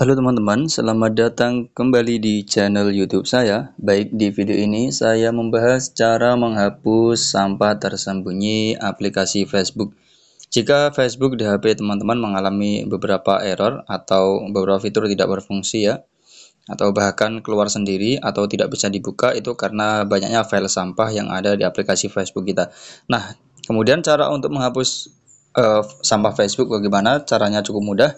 Halo teman-teman, selamat datang kembali di channel YouTube saya. Baik, di video ini saya membahas cara menghapus sampah tersembunyi aplikasi Facebook. Jika Facebook di HP teman-teman mengalami beberapa error atau beberapa fitur tidak berfungsi ya, atau bahkan keluar sendiri atau tidak bisa dibuka itu karena banyaknya file sampah yang ada di aplikasi Facebook kita. Nah, kemudian cara untuk menghapus uh, sampah Facebook bagaimana? Caranya cukup mudah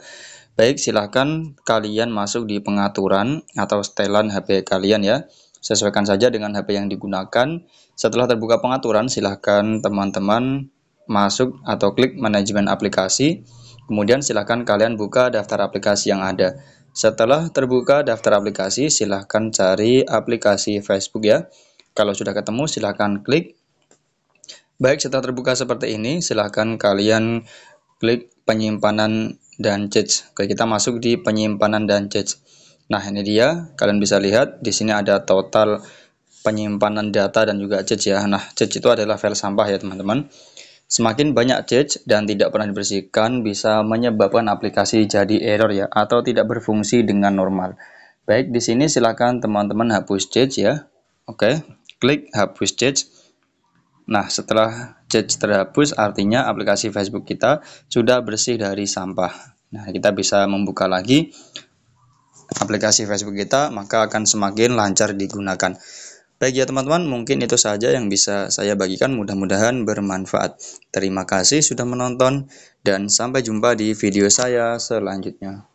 Baik, silahkan kalian masuk di pengaturan atau setelan HP kalian ya. Sesuaikan saja dengan HP yang digunakan. Setelah terbuka pengaturan, silahkan teman-teman masuk atau klik manajemen aplikasi. Kemudian silahkan kalian buka daftar aplikasi yang ada. Setelah terbuka daftar aplikasi, silahkan cari aplikasi Facebook ya. Kalau sudah ketemu, silahkan klik. Baik, setelah terbuka seperti ini, silahkan kalian klik penyimpanan dan change. Oke, kita masuk di penyimpanan dan change. Nah, ini dia. Kalian bisa lihat di sini ada total penyimpanan data dan juga change ya. Nah, change itu adalah file sampah ya, teman-teman. Semakin banyak change dan tidak pernah dibersihkan bisa menyebabkan aplikasi jadi error ya atau tidak berfungsi dengan normal. Baik, di sini silakan teman-teman hapus change ya. Oke, klik hapus change. Nah, setelah judge terhapus, artinya aplikasi Facebook kita sudah bersih dari sampah. Nah, kita bisa membuka lagi aplikasi Facebook kita, maka akan semakin lancar digunakan. Baik ya teman-teman, mungkin itu saja yang bisa saya bagikan. Mudah-mudahan bermanfaat. Terima kasih sudah menonton dan sampai jumpa di video saya selanjutnya.